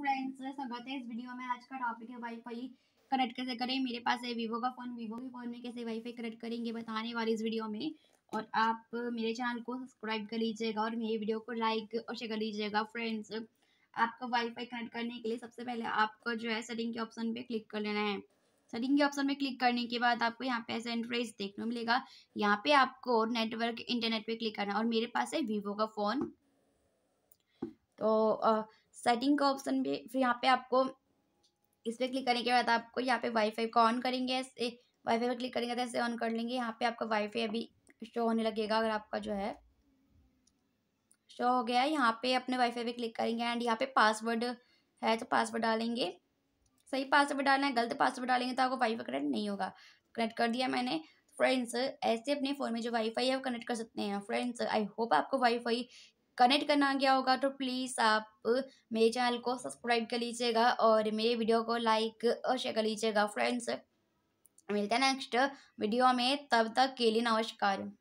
friends स्वागत है इस वीडियो में आज का टॉपिक है वाईफाई कनेक्ट कैसे करें मेरे पास है वीवो का फ़ोन वीवो के फ़ोन में कैसे वाईफाई कनेक्ट करेंगे बताने वाली इस वीडियो में और आप मेरे चैनल को सब्सक्राइब कर लीजिएगा और मेरी वीडियो को लाइक और शेयर कर लीजिएगा फ्रेंड्स आपका वाईफाई कनेक्ट करने के लिए सबसे पहले आपको जो है सेटिंग के ऑप्शन पर क्लिक कर लेना है सेटिंग के ऑप्शन में क्लिक करने के बाद आपको यहाँ पे ऐसा इंटरेस्ट देखने को मिलेगा यहाँ पे आपको नेटवर्क इंटरनेट पे क्लिक करना और मेरे पास है वीवो का फ़ोन तो सेटिंग का ऑप्शन भी फिर यहाँ पे आपको इस पर क्लिक करने के बाद आपको यहाँ पे वाईफाई का ऑन करेंगे ऐसे वाईफाई पर क्लिक करेंगे तो ऐसे ऑन कर लेंगे यहाँ पे आपका वाईफाई अभी शो होने लगेगा अगर आपका जो है शो हो गया है यहाँ पे अपने वाईफाई पे क्लिक करेंगे एंड यहाँ पे पासवर्ड है तो पासवर्ड डालेंगे सही पासवर्ड डालना है गलत पासवर्ड डालेंगे तो आपको वाईफाई कनेक्ट नहीं होगा कनेक्ट कर दिया मैंने फ्रेंड्स ऐसे अपने फ़ोन में जो वाईफाई है वो कनेक्ट कर सकते हैं फ्रेंड्स आई होप आपको वाईफाई कनेक्ट करना आ गया होगा तो प्लीज़ आप मेरे चैनल को सब्सक्राइब कर लीजिएगा और मेरे वीडियो को लाइक और शेयर कर लीजिएगा फ्रेंड्स मिलते हैं नेक्स्ट वीडियो में तब तक के लिए नमस्कार